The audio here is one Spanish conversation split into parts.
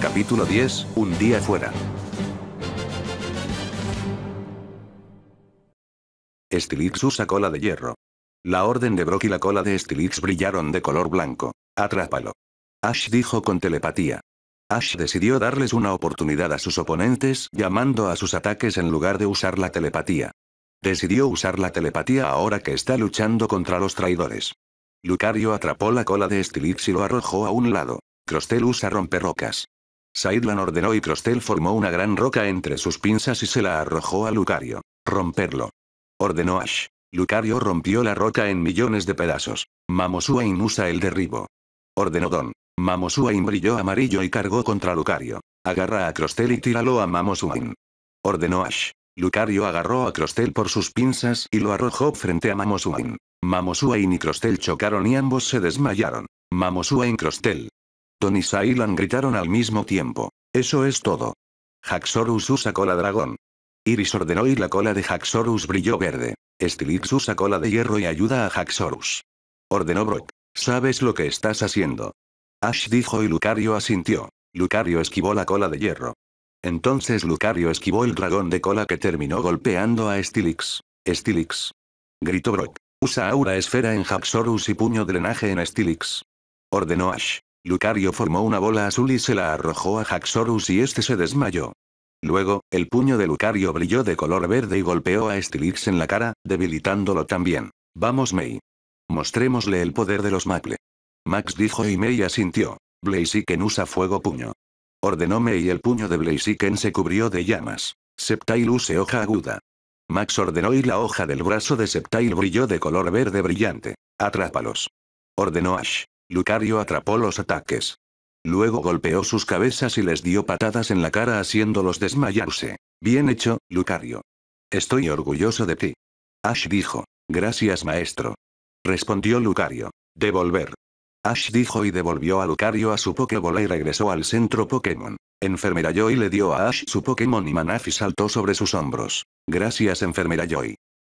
Capítulo 10, Un día fuera. Stilix usa cola de hierro. La orden de Brock y la cola de Stilix brillaron de color blanco. Atrápalo. Ash dijo con telepatía. Ash decidió darles una oportunidad a sus oponentes llamando a sus ataques en lugar de usar la telepatía. Decidió usar la telepatía ahora que está luchando contra los traidores. Lucario atrapó la cola de Stilix y lo arrojó a un lado. Crostel usa romperrocas. Saidlan ordenó y Crostel formó una gran roca entre sus pinzas y se la arrojó a Lucario. Romperlo. Ordenó Ash. Lucario rompió la roca en millones de pedazos. Mamosuain usa el derribo. Ordenó Don. Mamosuain brilló amarillo y cargó contra Lucario. Agarra a Crostel y tíralo a Mamosuain. Ordenó Ash. Lucario agarró a Crostel por sus pinzas y lo arrojó frente a Mamosuain. Mamosuain y Crostel chocaron y ambos se desmayaron. Mamosuain Crostel. Tony y Sailan gritaron al mismo tiempo. Eso es todo. Haxorus usa cola dragón. Iris ordenó y la cola de Haxorus brilló verde. Stilix usa cola de hierro y ayuda a Haxorus. Ordenó Brock. Sabes lo que estás haciendo. Ash dijo y Lucario asintió. Lucario esquivó la cola de hierro. Entonces Lucario esquivó el dragón de cola que terminó golpeando a Stilix. Stilix. Gritó Brock. Usa aura esfera en Haxorus y puño drenaje en Stilix. Ordenó Ash. Lucario formó una bola azul y se la arrojó a Jaxorus y este se desmayó. Luego, el puño de Lucario brilló de color verde y golpeó a Stilix en la cara, debilitándolo también. Vamos Mei. Mostrémosle el poder de los Maple. Max dijo y Mei asintió. Blaziken usa fuego puño. Ordenó Mei y el puño de Blaziken se cubrió de llamas. Septail use hoja aguda. Max ordenó y la hoja del brazo de Septail brilló de color verde brillante. Atrápalos. Ordenó Ash. Lucario atrapó los ataques. Luego golpeó sus cabezas y les dio patadas en la cara haciéndolos desmayarse. Bien hecho, Lucario. Estoy orgulloso de ti. Ash dijo. Gracias maestro. Respondió Lucario. Devolver. Ash dijo y devolvió a Lucario a su Pokébola y regresó al centro Pokémon. Enfermera Joy le dio a Ash su Pokémon y Manaphy saltó sobre sus hombros. Gracias enfermera Joy.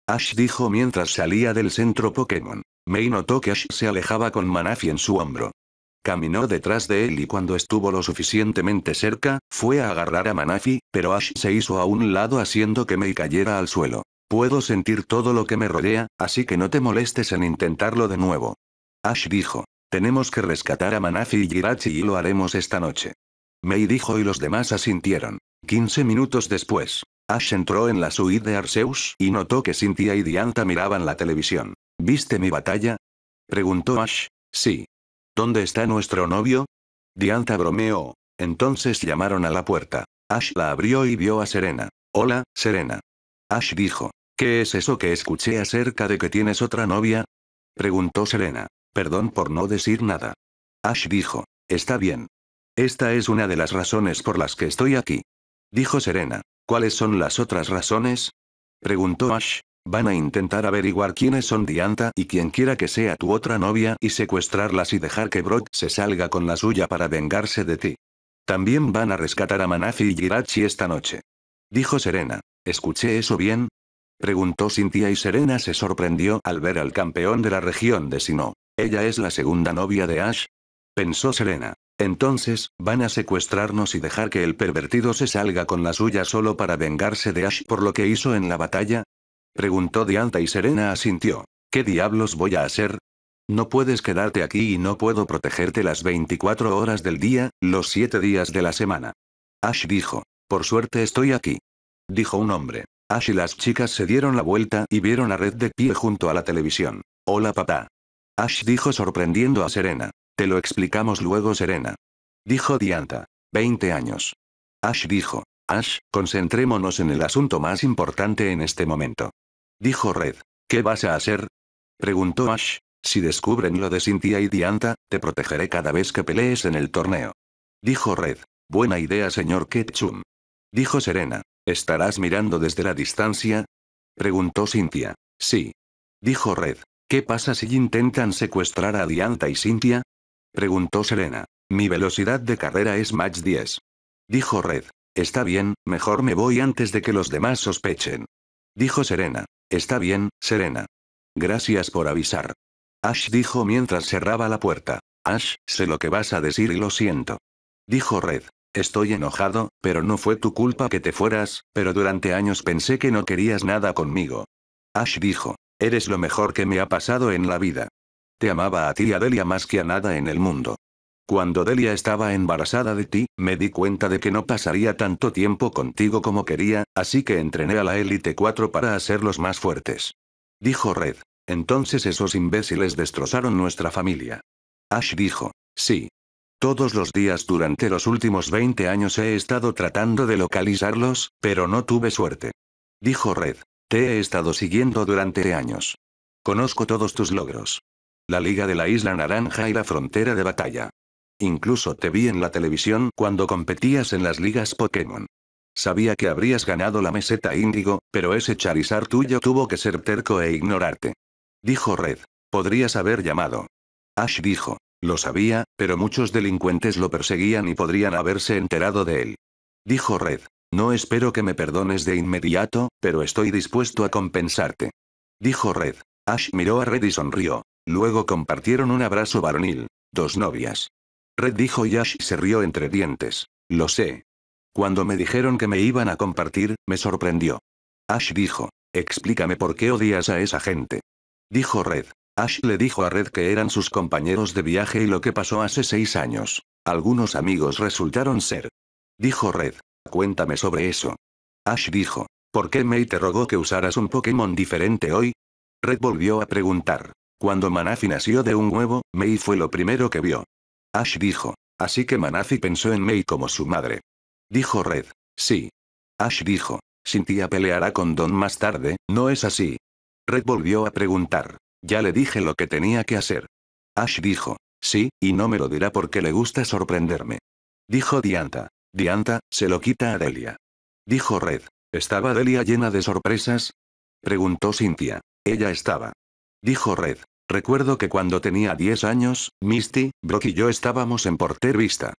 Ash dijo mientras salía del centro Pokémon. Mei notó que Ash se alejaba con Manafi en su hombro. Caminó detrás de él y cuando estuvo lo suficientemente cerca, fue a agarrar a Manafi, pero Ash se hizo a un lado haciendo que Mei cayera al suelo. Puedo sentir todo lo que me rodea, así que no te molestes en intentarlo de nuevo. Ash dijo. Tenemos que rescatar a Manafi y Jirachi y lo haremos esta noche. Mei dijo y los demás asintieron. 15 minutos después, Ash entró en la suite de Arceus y notó que Cynthia y Dianta miraban la televisión. ¿Viste mi batalla? Preguntó Ash. Sí. ¿Dónde está nuestro novio? Diantha bromeó. Entonces llamaron a la puerta. Ash la abrió y vio a Serena. Hola, Serena. Ash dijo. ¿Qué es eso que escuché acerca de que tienes otra novia? Preguntó Serena. Perdón por no decir nada. Ash dijo. Está bien. Esta es una de las razones por las que estoy aquí. Dijo Serena. ¿Cuáles son las otras razones? Preguntó Ash. Van a intentar averiguar quiénes son Dianta y quien quiera que sea tu otra novia y secuestrarlas y dejar que Brock se salga con la suya para vengarse de ti. También van a rescatar a Manafi y Jirachi esta noche. Dijo Serena. ¿Escuché eso bien? Preguntó Cynthia y Serena se sorprendió al ver al campeón de la región de Sinnoh. ¿Ella es la segunda novia de Ash? Pensó Serena. Entonces, van a secuestrarnos y dejar que el pervertido se salga con la suya solo para vengarse de Ash por lo que hizo en la batalla, Preguntó Dianta y Serena asintió. ¿Qué diablos voy a hacer? No puedes quedarte aquí y no puedo protegerte las 24 horas del día, los 7 días de la semana. Ash dijo. Por suerte estoy aquí. Dijo un hombre. Ash y las chicas se dieron la vuelta y vieron a Red de pie junto a la televisión. Hola papá. Ash dijo sorprendiendo a Serena. Te lo explicamos luego Serena. Dijo Dianta. 20 años. Ash dijo. Ash, concentrémonos en el asunto más importante en este momento dijo Red. ¿Qué vas a hacer? preguntó Ash. Si descubren lo de Cynthia y Dianta, te protegeré cada vez que pelees en el torneo. Dijo Red. Buena idea, señor Ketchum. Dijo Serena. ¿Estarás mirando desde la distancia? Preguntó Cynthia. Sí. Dijo Red. ¿Qué pasa si intentan secuestrar a Dianta y Cynthia? Preguntó Serena. Mi velocidad de carrera es match 10. Dijo Red. Está bien, mejor me voy antes de que los demás sospechen. Dijo Serena. Está bien, Serena. Gracias por avisar. Ash dijo mientras cerraba la puerta. Ash, sé lo que vas a decir y lo siento. Dijo Red. Estoy enojado, pero no fue tu culpa que te fueras, pero durante años pensé que no querías nada conmigo. Ash dijo, eres lo mejor que me ha pasado en la vida. Te amaba a ti y a Delia más que a nada en el mundo. Cuando Delia estaba embarazada de ti, me di cuenta de que no pasaría tanto tiempo contigo como quería, así que entrené a la élite 4 para hacerlos más fuertes. Dijo Red. Entonces esos imbéciles destrozaron nuestra familia. Ash dijo. Sí. Todos los días durante los últimos 20 años he estado tratando de localizarlos, pero no tuve suerte. Dijo Red. Te he estado siguiendo durante años. Conozco todos tus logros. La Liga de la Isla Naranja y la Frontera de Batalla. Incluso te vi en la televisión cuando competías en las ligas Pokémon. Sabía que habrías ganado la meseta índigo, pero ese Charizard tuyo tuvo que ser terco e ignorarte. Dijo Red. Podrías haber llamado. Ash dijo. Lo sabía, pero muchos delincuentes lo perseguían y podrían haberse enterado de él. Dijo Red. No espero que me perdones de inmediato, pero estoy dispuesto a compensarte. Dijo Red. Ash miró a Red y sonrió. Luego compartieron un abrazo varonil. Dos novias. Red dijo y Ash se rió entre dientes. Lo sé. Cuando me dijeron que me iban a compartir, me sorprendió. Ash dijo, explícame por qué odias a esa gente. Dijo Red. Ash le dijo a Red que eran sus compañeros de viaje y lo que pasó hace seis años. Algunos amigos resultaron ser. Dijo Red, cuéntame sobre eso. Ash dijo, ¿por qué May te rogó que usaras un Pokémon diferente hoy? Red volvió a preguntar. Cuando Manafi nació de un huevo, May fue lo primero que vio. Ash dijo. Así que Manazi pensó en May como su madre. Dijo Red. Sí. Ash dijo. Cynthia peleará con Don más tarde, ¿no es así? Red volvió a preguntar. Ya le dije lo que tenía que hacer. Ash dijo. Sí, y no me lo dirá porque le gusta sorprenderme. Dijo Dianta. Dianta, se lo quita a Delia. Dijo Red. ¿Estaba Delia llena de sorpresas? Preguntó Cynthia. Ella estaba. Dijo Red. Recuerdo que cuando tenía 10 años, Misty, Brock y yo estábamos en Porter Vista.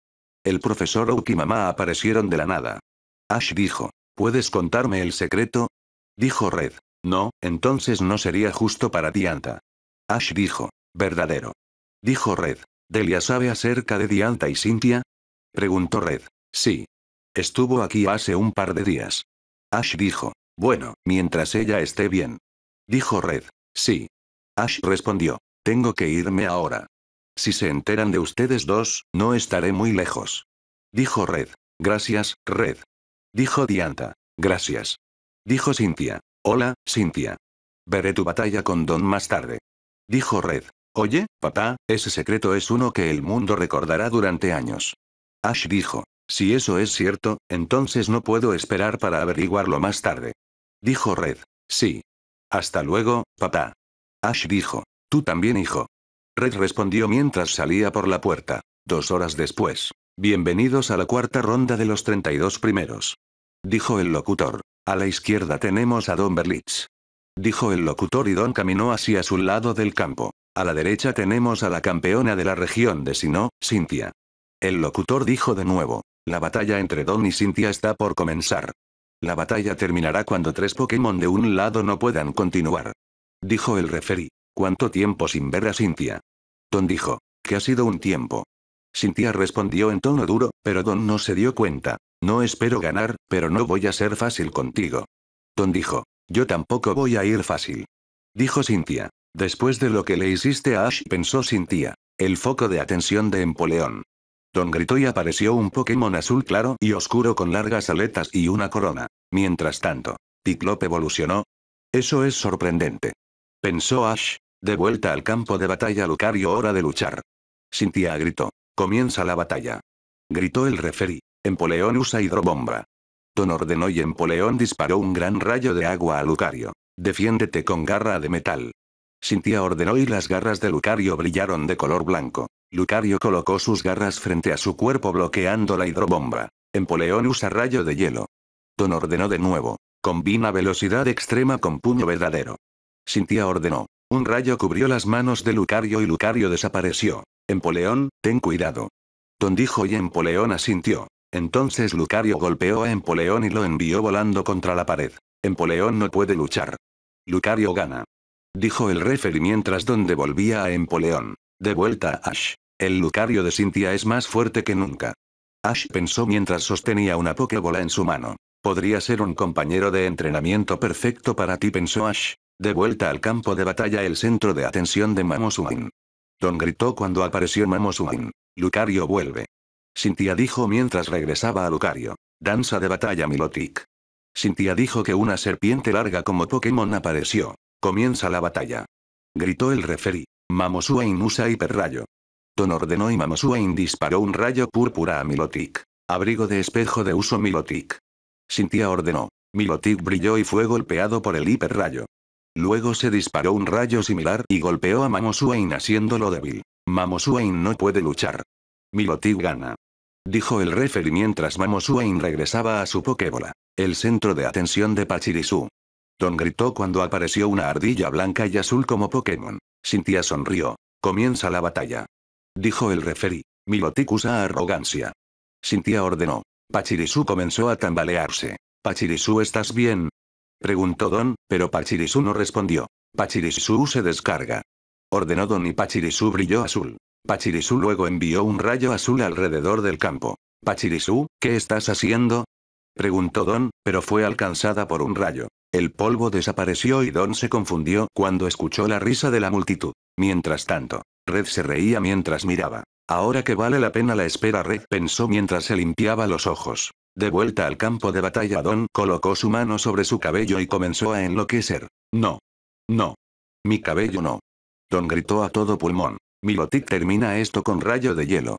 El profesor Oak y mamá aparecieron de la nada. Ash dijo, ¿puedes contarme el secreto? Dijo Red, no, entonces no sería justo para Dianta. Ash dijo, verdadero. Dijo Red, ¿Delia sabe acerca de Dianta y Cynthia? Preguntó Red, sí. Estuvo aquí hace un par de días. Ash dijo, bueno, mientras ella esté bien. Dijo Red, sí. Ash respondió. Tengo que irme ahora. Si se enteran de ustedes dos, no estaré muy lejos. Dijo Red. Gracias, Red. Dijo Dianta. Gracias. Dijo Cynthia. Hola, Cynthia. Veré tu batalla con Don más tarde. Dijo Red. Oye, papá, ese secreto es uno que el mundo recordará durante años. Ash dijo. Si eso es cierto, entonces no puedo esperar para averiguarlo más tarde. Dijo Red. Sí. Hasta luego, papá. Ash dijo. Tú también, hijo. Red respondió mientras salía por la puerta. Dos horas después. Bienvenidos a la cuarta ronda de los 32 primeros. Dijo el locutor. A la izquierda tenemos a Don Berlitz. Dijo el locutor y Don caminó hacia su lado del campo. A la derecha tenemos a la campeona de la región de Sino, Cynthia. El locutor dijo de nuevo. La batalla entre Don y Cynthia está por comenzar. La batalla terminará cuando tres Pokémon de un lado no puedan continuar. Dijo el referí. ¿Cuánto tiempo sin ver a Cintia? Don dijo. Que ha sido un tiempo. Cintia respondió en tono duro, pero Don no se dio cuenta. No espero ganar, pero no voy a ser fácil contigo. Don dijo. Yo tampoco voy a ir fácil. Dijo Cintia. Después de lo que le hiciste a Ash, pensó Cintia. El foco de atención de Empoleón. Don gritó y apareció un Pokémon azul claro y oscuro con largas aletas y una corona. Mientras tanto, ticlope evolucionó. Eso es sorprendente pensó Ash. De vuelta al campo de batalla Lucario hora de luchar. Cynthia gritó. Comienza la batalla. Gritó el referí. Empoleón usa hidrobomba. Ton ordenó y Empoleón disparó un gran rayo de agua a Lucario. Defiéndete con garra de metal. Cynthia ordenó y las garras de Lucario brillaron de color blanco. Lucario colocó sus garras frente a su cuerpo bloqueando la hidrobomba. Empoleón usa rayo de hielo. Ton ordenó de nuevo. Combina velocidad extrema con puño verdadero. Cintia ordenó. Un rayo cubrió las manos de Lucario y Lucario desapareció. Empoleón, ten cuidado. Don dijo y Empoleón asintió. Entonces Lucario golpeó a Empoleón y lo envió volando contra la pared. Empoleón no puede luchar. Lucario gana. Dijo el referee mientras donde volvía a Empoleón. De vuelta a Ash. El Lucario de Cintia es más fuerte que nunca. Ash pensó mientras sostenía una pokebola en su mano. Podría ser un compañero de entrenamiento perfecto para ti, pensó Ash. De vuelta al campo de batalla el centro de atención de Mamoswine. Don gritó cuando apareció Mamoswine. Lucario vuelve. Cintia dijo mientras regresaba a Lucario. Danza de batalla Milotic. Cintia dijo que una serpiente larga como Pokémon apareció. Comienza la batalla. Gritó el referí. Mamoswine usa hiperrayo. Don ordenó y Mamoswine disparó un rayo púrpura a Milotic. Abrigo de espejo de uso Milotic. Cintia ordenó. Milotic brilló y fue golpeado por el hiperrayo. Luego se disparó un rayo similar y golpeó a Mamosuain haciéndolo débil. Mamoswain no puede luchar. Milotic gana. Dijo el referee mientras Mamosuain regresaba a su Pokébola. El centro de atención de Pachirisu. Don gritó cuando apareció una ardilla blanca y azul como Pokémon. Cintia sonrió. Comienza la batalla. Dijo el referee. Milotic usa arrogancia. Cintia ordenó. Pachirisu comenzó a tambalearse. Pachirisu, ¿estás bien? Preguntó Don, pero Pachirisu no respondió. Pachirisu se descarga. Ordenó Don y Pachirisu brilló azul. Pachirisu luego envió un rayo azul alrededor del campo. Pachirisu, ¿qué estás haciendo? Preguntó Don, pero fue alcanzada por un rayo. El polvo desapareció y Don se confundió cuando escuchó la risa de la multitud. Mientras tanto, Red se reía mientras miraba. Ahora que vale la pena la espera Red pensó mientras se limpiaba los ojos. De vuelta al campo de batalla, Don colocó su mano sobre su cabello y comenzó a enloquecer. No. No. Mi cabello no. Don gritó a todo pulmón. Milotic termina esto con rayo de hielo.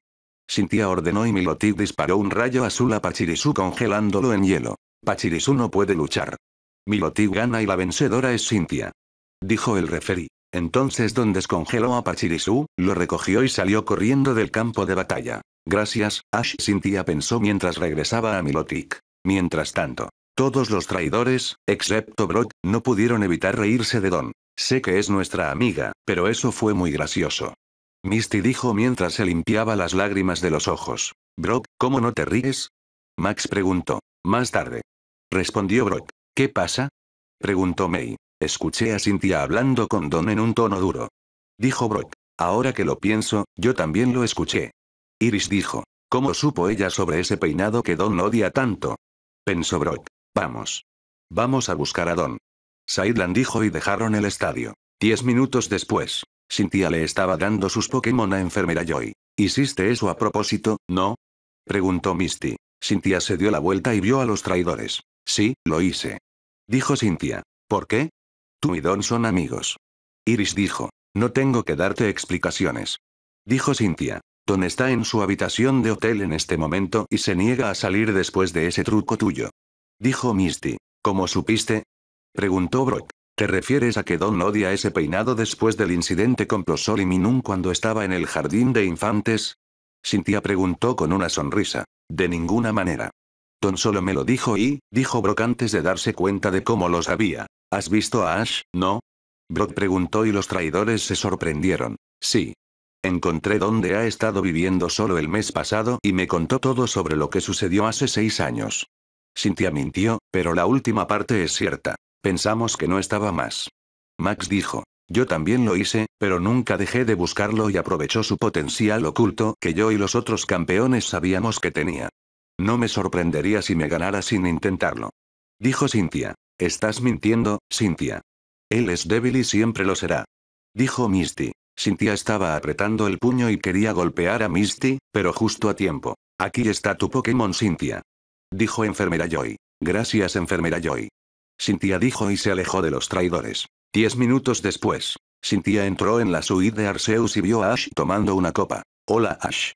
Cintia ordenó y Milotic disparó un rayo azul a Pachirisu congelándolo en hielo. Pachirisu no puede luchar. Milotic gana y la vencedora es Cintia. Dijo el referí. Entonces Don descongeló a Pachirisu, lo recogió y salió corriendo del campo de batalla. Gracias, Ash Cynthia pensó mientras regresaba a Milotic. Mientras tanto, todos los traidores, excepto Brock, no pudieron evitar reírse de Don. Sé que es nuestra amiga, pero eso fue muy gracioso. Misty dijo mientras se limpiaba las lágrimas de los ojos. Brock, ¿cómo no te ríes? Max preguntó. Más tarde. Respondió Brock. ¿Qué pasa? Preguntó May. Escuché a Cynthia hablando con Don en un tono duro. Dijo Brock. Ahora que lo pienso, yo también lo escuché. Iris dijo. ¿Cómo supo ella sobre ese peinado que Don odia tanto? Pensó Brock. Vamos. Vamos a buscar a Don. Sideland dijo y dejaron el estadio. Diez minutos después, Cynthia le estaba dando sus Pokémon a enfermera Joy. ¿Hiciste eso a propósito, no? Preguntó Misty. Cynthia se dio la vuelta y vio a los traidores. Sí, lo hice. Dijo Cynthia. ¿Por qué? Tú y Don son amigos. Iris dijo. No tengo que darte explicaciones. Dijo Cynthia. Don está en su habitación de hotel en este momento y se niega a salir después de ese truco tuyo. Dijo Misty. ¿Cómo supiste? Preguntó Brock. ¿Te refieres a que Don odia ese peinado después del incidente con Prosol y Minun cuando estaba en el jardín de infantes? Cynthia preguntó con una sonrisa. De ninguna manera. Don solo me lo dijo y, dijo Brock antes de darse cuenta de cómo lo sabía. ¿Has visto a Ash, no? Brock preguntó y los traidores se sorprendieron. Sí, Encontré dónde ha estado viviendo solo el mes pasado y me contó todo sobre lo que sucedió hace seis años. Cynthia mintió, pero la última parte es cierta. Pensamos que no estaba más. Max dijo. Yo también lo hice, pero nunca dejé de buscarlo y aprovechó su potencial oculto que yo y los otros campeones sabíamos que tenía. No me sorprendería si me ganara sin intentarlo. Dijo Cynthia. Estás mintiendo, Cynthia. Él es débil y siempre lo será dijo Misty. Cynthia estaba apretando el puño y quería golpear a Misty, pero justo a tiempo. Aquí está tu Pokémon Cynthia. Dijo enfermera Joy. Gracias enfermera Joy. Cynthia dijo y se alejó de los traidores. Diez minutos después, Cynthia entró en la suite de Arceus y vio a Ash tomando una copa. Hola Ash.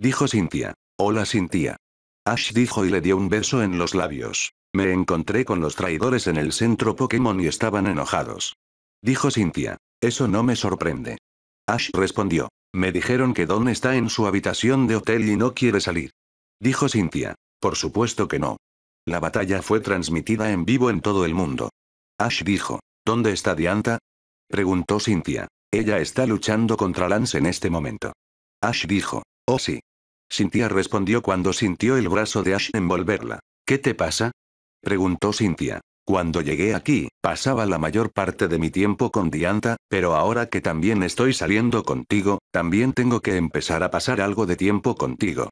Dijo Cynthia. Hola Cynthia. Ash dijo y le dio un beso en los labios. Me encontré con los traidores en el centro Pokémon y estaban enojados. Dijo Cynthia. Eso no me sorprende. Ash respondió. Me dijeron que Don está en su habitación de hotel y no quiere salir. Dijo Cynthia. Por supuesto que no. La batalla fue transmitida en vivo en todo el mundo. Ash dijo. ¿Dónde está Dianta? Preguntó Cynthia. Ella está luchando contra Lance en este momento. Ash dijo. Oh sí. Cynthia respondió cuando sintió el brazo de Ash envolverla. ¿Qué te pasa? Preguntó Cynthia. Cuando llegué aquí, pasaba la mayor parte de mi tiempo con Dianta, pero ahora que también estoy saliendo contigo, también tengo que empezar a pasar algo de tiempo contigo.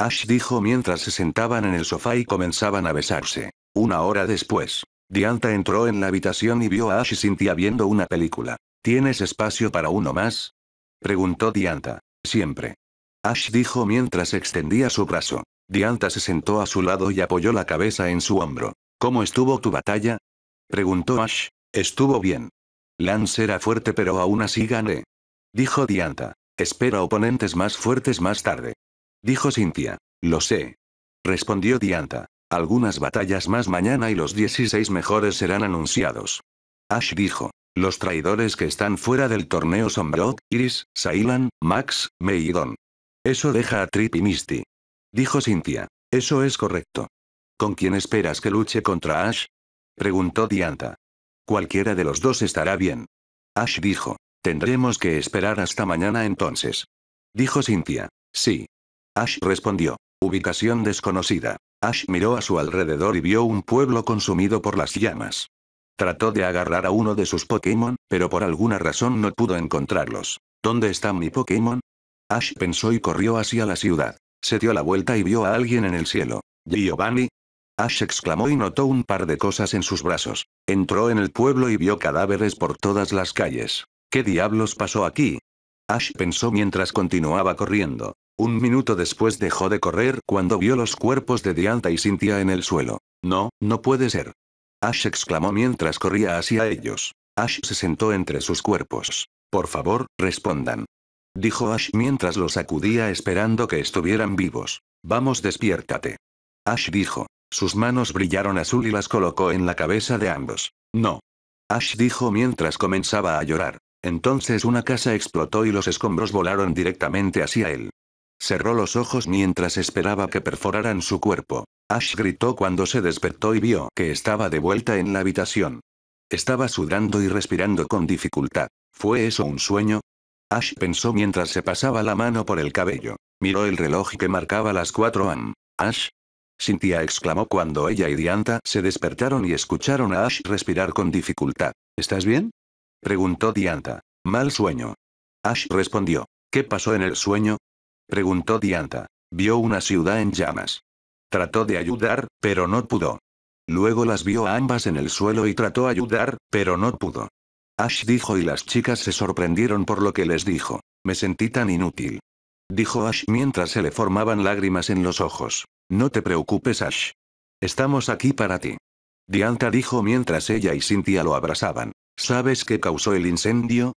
Ash dijo mientras se sentaban en el sofá y comenzaban a besarse. Una hora después, Dianta entró en la habitación y vio a Ash y Cynthia viendo una película. ¿Tienes espacio para uno más? Preguntó Dianta. Siempre. Ash dijo mientras extendía su brazo. Dianta se sentó a su lado y apoyó la cabeza en su hombro. ¿Cómo estuvo tu batalla? Preguntó Ash. Estuvo bien. Lance era fuerte pero aún así gané. Dijo Dianta. Espera oponentes más fuertes más tarde. Dijo Cynthia. Lo sé. Respondió Dianta. Algunas batallas más mañana y los 16 mejores serán anunciados. Ash dijo. Los traidores que están fuera del torneo son Brock, Iris, Sailan, Max, May Eso deja a Trip y Misty. Dijo Cynthia. Eso es correcto. ¿Con quién esperas que luche contra Ash? Preguntó Dianta. Cualquiera de los dos estará bien. Ash dijo. Tendremos que esperar hasta mañana entonces. Dijo Cynthia. Sí. Ash respondió. Ubicación desconocida. Ash miró a su alrededor y vio un pueblo consumido por las llamas. Trató de agarrar a uno de sus Pokémon, pero por alguna razón no pudo encontrarlos. ¿Dónde están mi Pokémon? Ash pensó y corrió hacia la ciudad. Se dio la vuelta y vio a alguien en el cielo. Giovanni, Ash exclamó y notó un par de cosas en sus brazos. Entró en el pueblo y vio cadáveres por todas las calles. ¿Qué diablos pasó aquí? Ash pensó mientras continuaba corriendo. Un minuto después dejó de correr cuando vio los cuerpos de Dianta y Cynthia en el suelo. No, no puede ser. Ash exclamó mientras corría hacia ellos. Ash se sentó entre sus cuerpos. Por favor, respondan. Dijo Ash mientras los sacudía esperando que estuvieran vivos. Vamos, despiértate. Ash dijo. Sus manos brillaron azul y las colocó en la cabeza de ambos. No. Ash dijo mientras comenzaba a llorar. Entonces una casa explotó y los escombros volaron directamente hacia él. Cerró los ojos mientras esperaba que perforaran su cuerpo. Ash gritó cuando se despertó y vio que estaba de vuelta en la habitación. Estaba sudando y respirando con dificultad. ¿Fue eso un sueño? Ash pensó mientras se pasaba la mano por el cabello. Miró el reloj que marcaba las 4 am. Ash, Cynthia exclamó cuando ella y Dianta se despertaron y escucharon a Ash respirar con dificultad. ¿Estás bien? Preguntó Dianta. Mal sueño. Ash respondió. ¿Qué pasó en el sueño? Preguntó Dianta. Vio una ciudad en llamas. Trató de ayudar, pero no pudo. Luego las vio a ambas en el suelo y trató de ayudar, pero no pudo. Ash dijo y las chicas se sorprendieron por lo que les dijo. Me sentí tan inútil. Dijo Ash mientras se le formaban lágrimas en los ojos. No te preocupes, Ash. Estamos aquí para ti. Dianta dijo mientras ella y Cynthia lo abrazaban. ¿Sabes qué causó el incendio?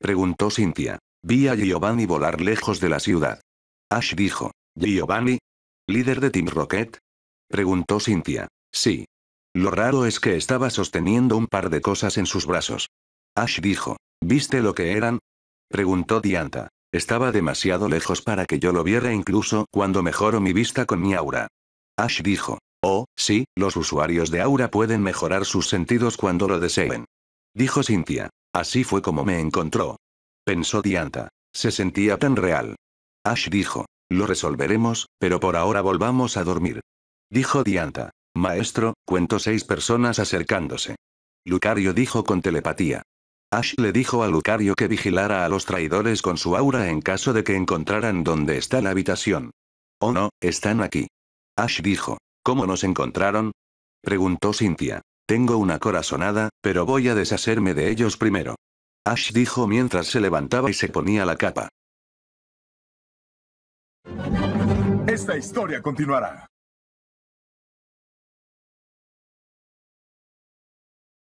Preguntó Cynthia. Vi a Giovanni volar lejos de la ciudad. Ash dijo. ¿Giovanni? ¿Líder de Team Rocket? Preguntó Cynthia. Sí. Lo raro es que estaba sosteniendo un par de cosas en sus brazos. Ash dijo. ¿Viste lo que eran? Preguntó Dianta. Estaba demasiado lejos para que yo lo viera incluso cuando mejoró mi vista con mi aura. Ash dijo. Oh, sí, los usuarios de aura pueden mejorar sus sentidos cuando lo deseen. Dijo Cynthia. Así fue como me encontró. Pensó Dianta. Se sentía tan real. Ash dijo. Lo resolveremos, pero por ahora volvamos a dormir. Dijo Dianta. Maestro, cuento seis personas acercándose. Lucario dijo con telepatía. Ash le dijo a Lucario que vigilara a los traidores con su aura en caso de que encontraran dónde está la habitación. Oh no, están aquí. Ash dijo. ¿Cómo nos encontraron? Preguntó Cynthia. Tengo una corazonada, pero voy a deshacerme de ellos primero. Ash dijo mientras se levantaba y se ponía la capa. Esta historia continuará.